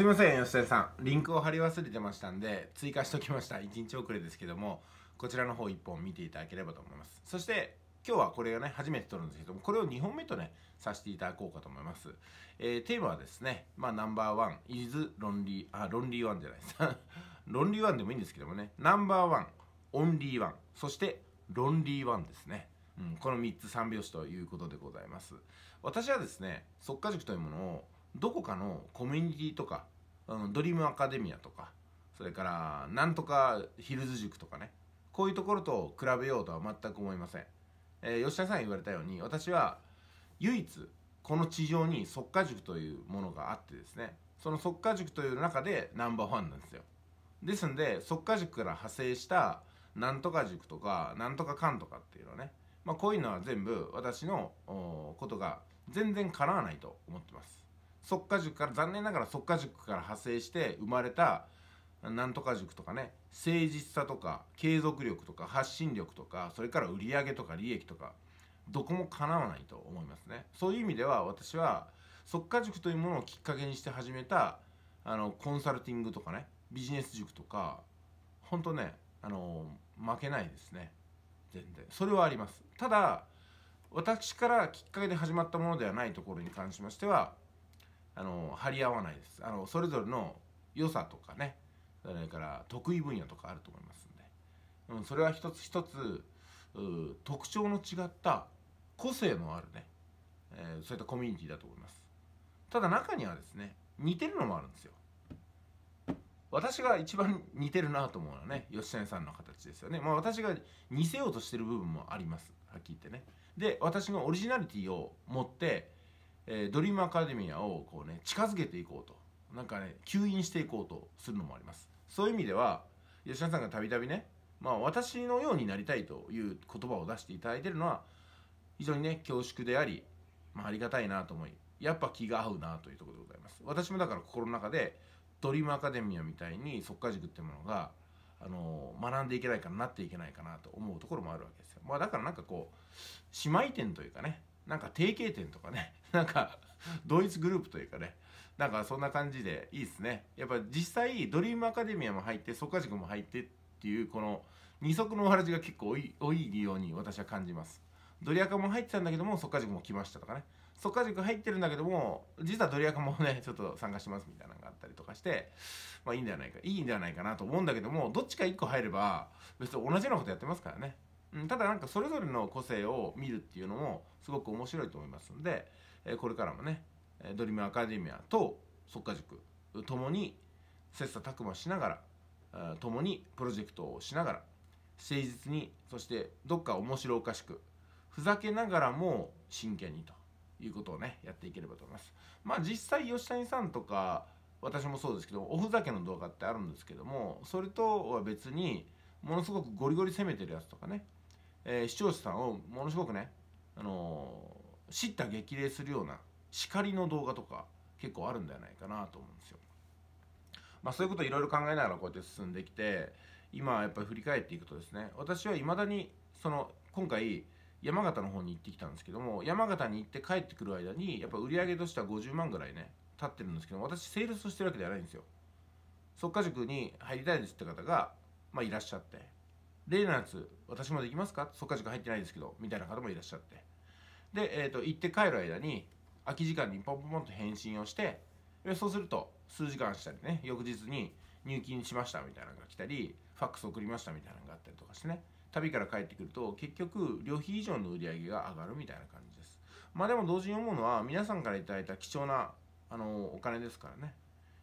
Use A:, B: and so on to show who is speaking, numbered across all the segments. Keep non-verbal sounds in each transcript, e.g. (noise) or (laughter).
A: すいません吉田さんリンクを貼り忘れてましたんで追加しときました1日遅れですけどもこちらの方1本見ていただければと思いますそして今日はこれがね初めて撮るんですけどもこれを2本目とねさせていただこうかと思います、えー、テーマはですねまあナンバーワンイズロンリーあロンリーワンじゃないです (laughs) ロンリーワンでもいいんですけどもねナンバーワンオンリーワンそしてロンリーワンですね、うん、この3つ3拍子ということでございます私はですね即果塾というものをどこかのコミュニティとか、うん、ドリームアカデミアとかそれからなんとかヒルズ塾とかねこういうところと比べようとは全く思いません、えー、吉田さん言われたように私は唯一この地上に即家塾というものがあってですねその即家塾という中でナンバーワンなんですよですんで即家塾から派生したなんとか塾とかなんとか館とかっていうのね、まあ、こういうのは全部私のことが全然かなわないと思ってます即果塾から残念ながら即果塾から派生して生まれたなんとか塾とかね誠実さとか継続力とか発信力とかそれから売上とか利益とかどこもかなわないと思いますねそういう意味では私は即果塾というものをきっかけにして始めたあのコンサルティングとかねビジネス塾とかほんとねあの負けないですね全然それはありますただ私からきっかけで始まったものではないところに関しましてはあの張り合わないですあのそれぞれの良さとかねそれから得意分野とかあると思いますんで、うん、それは一つ一つ特徴の違った個性のあるね、えー、そういったコミュニティだと思いますただ中にはですね似てるのもあるんですよ私が一番似てるなと思うのはね吉谷さんの形ですよねまあ私が似せようとしてる部分もありますはっきり言ってねで私のオリジナリティを持ってえー、ドリームアカデミアをこうね近づけていこうとなんかね吸引していこうとするのもありますそういう意味では吉田さんがたびたびねまあ私のようになりたいという言葉を出していただいてるのは非常にね恐縮であり、まあ、ありがたいなと思いやっぱ気が合うなというところでございます私もだから心の中でドリームアカデミアみたいに即果塾ってものがあの学んでいけないかななっていけないかなと思うところもあるわけですよ、まあ、だからなんかこう姉妹店というかねなんか提携店とかね、(laughs) なんか同一グループというかね、なんかそんな感じでいいですね。やっぱ実際、ドリームアカデミアも入って、即カ塾も入ってっていう、この二足のわらじが結構多いように私は感じます。ドリアカも入ってたんだけども、即カ塾も来ましたとかね。即カ塾入ってるんだけども、実はドリアカもね、ちょっと参加しますみたいなのがあったりとかして、まあいいんではないか、いいんではないかなと思うんだけども、どっちか1個入れば、別に同じようなことやってますからね。うん、ただなんかそれぞれの個性を見るっていうのもすごく面白いと思いますんで、えこれからもねドリームアカデミアと即化塾ともに切磋琢磨しながらともにプロジェクトをしながら誠実にそしてどっか面白おかしくふざけながらも真剣にということをねやっていければと思いますまあ実際吉谷さんとか私もそうですけどおふざけの動画ってあるんですけどもそれとは別にものすごくゴリゴリ攻めてるやつとかねえー、視聴者さんをものすごくね、あのー、叱咤激励するような叱りの動画とか結構あるんじゃないかなと思うんですよ。まあ、そういうことをいろいろ考えながらこうやって進んできて今やっぱり振り返っていくとですね私はいまだにその今回山形の方に行ってきたんですけども山形に行って帰ってくる間にやっぱ売り上げとしては50万ぐらいね立ってるんですけど私セールスしてるわけではないんですよ。即家塾に入りたいですって方が、まあ、いらっしゃって例のやつ私もできますかそっか時間入ってないですけどみたいな方もいらっしゃってで、えーと、行って帰る間に空き時間にポンポンポンと返信をしてそうすると数時間したりね翌日に入金しましたみたいなのが来たりファックス送りましたみたいなのがあったりとかしてね旅から帰ってくると結局旅費以上の売り上げが上がるみたいな感じですまあでも同時に思うのは皆さんから頂いた貴重なあのお金ですからね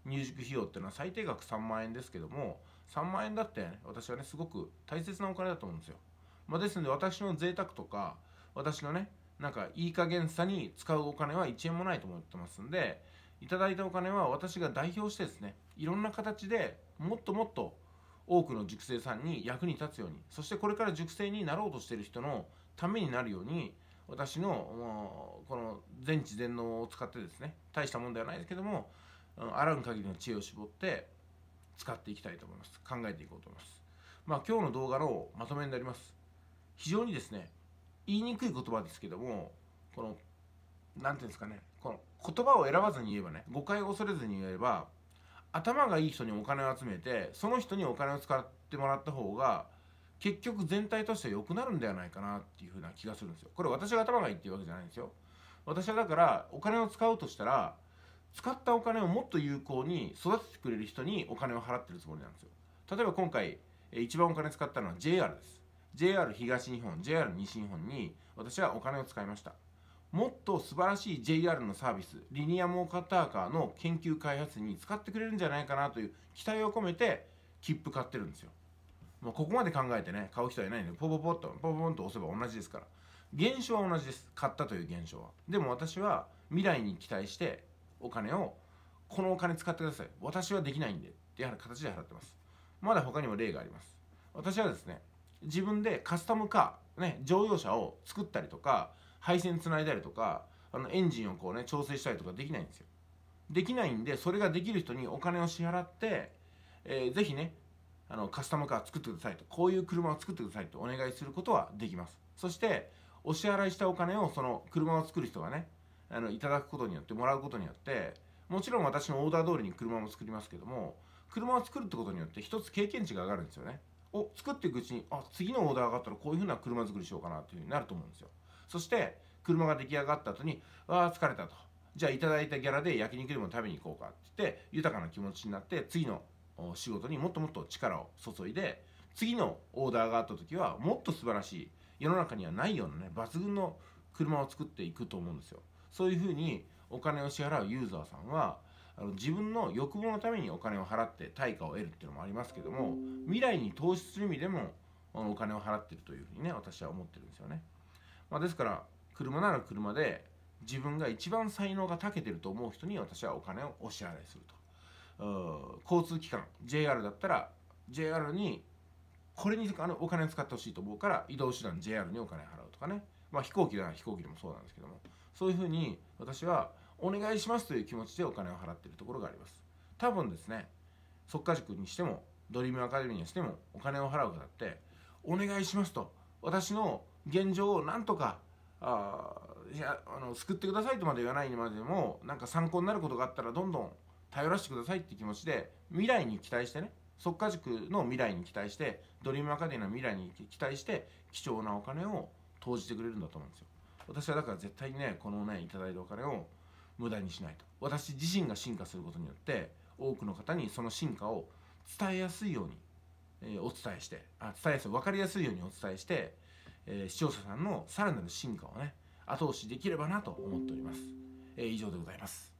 A: 入塾費用っていうのは最低額3万円ですけども3万円だって、ね、私はねすごく大切なお金だと思うんですよ、まあ、ですので私の贅沢とか私のねなんかいい加減さに使うお金は1円もないと思ってますんでいただいたお金は私が代表してですねいろんな形でもっともっと多くの熟成さんに役に立つようにそしてこれから熟成になろうとしている人のためになるように私のこの全知全能を使ってですね大したもんではないですけどもあらぬ限りの知恵を絞って使っていきたいと思います。考えていこうと思います。まあ、今日の動画のまとめになります。非常にですね、言いにくい言葉ですけども、この、何て言うんですかね、この言葉を選ばずに言えばね、誤解を恐れずに言えば、頭がいい人にお金を集めて、その人にお金を使ってもらった方が、結局全体として良くなるんではないかなっていうふうな気がするんですよ。これ私が頭がいいっていうわけじゃないんですよ。私はだからお金を使うとしたら使ったお金をもっと有効に育ててくれる人にお金を払ってるつもりなんですよ例えば今回一番お金使ったのは JR です JR 東日本 JR 西日本に私はお金を使いましたもっと素晴らしい JR のサービスリニアモーカターカーの研究開発に使ってくれるんじゃないかなという期待を込めて切符買ってるんですよもうここまで考えてね買う人はいないのでポポポッとポポポンと押せば同じですから現象は同じです買ったという現象はでも私は未来に期待してお金をこのお金使ってください私はできないんでっていう形で払ってますまだ他にも例があります私はですね自分でカスタムカー、ね、乗用車を作ったりとか配線つないだりとかあのエンジンをこうね調整したりとかできないんですよできないんでそれができる人にお金を支払って、えー、ぜひねあのカスタムカー作ってくださいとこういう車を作ってくださいとお願いすることはできますそしてお支払いしたお金をその車を作る人がねあのいただくことによってもらうことによってもちろん私のオーダー通りに車も作りますけども車を作るってことによって一つ経験値が上がるんですよねを作っていくうちにあ次のオーダーがあったらこういうふうな車作りしようかなというふうになると思うんですよそして車が出来上がった後にああ疲れたとじゃあいただいたギャラで焼肉でも食べに行こうかって言って豊かな気持ちになって次の仕事にもっともっと力を注いで次のオーダーがあった時はもっと素晴らしい世の中にはないようなね抜群の車を作っていくと思うんですよそういうふうにお金を支払うユーザーさんはあの自分の欲望のためにお金を払って対価を得るっていうのもありますけども未来に投資する意味でもお金を払ってるというふうにね私は思ってるんですよね、まあ、ですから車なら車で自分が一番才能が長けてると思う人に私はお金をお支払いすると交通機関 JR だったら JR にこれにあのお金を使ってほしいと思うから移動手段 JR にお金払うとかねまあ、飛行機なら飛行機でもそうなんですけどもそういうふうに私はお願いしますという気持ちでお金を払っているところがあります多分ですね即家塾にしてもドリームアカデミーにしてもお金を払う方ってお願いしますと私の現状をなんとかあいやあの救ってくださいとまで言わないまでもなんか参考になることがあったらどんどん頼らせてくださいって気持ちで未来に期待してね即家塾の未来に期待してドリームアカデミーの未来に期待して貴重なお金を投じてくれるんだと思うんですよ私はだから絶対にねこのね頂いたお金を無駄にしないと私自身が進化することによって多くの方にその進化を伝えやすいように、えー、お伝えしてあ伝えやすい分かりやすいようにお伝えして、えー、視聴者さんのさらなる進化をね後押しできればなと思っております、えー、以上でございます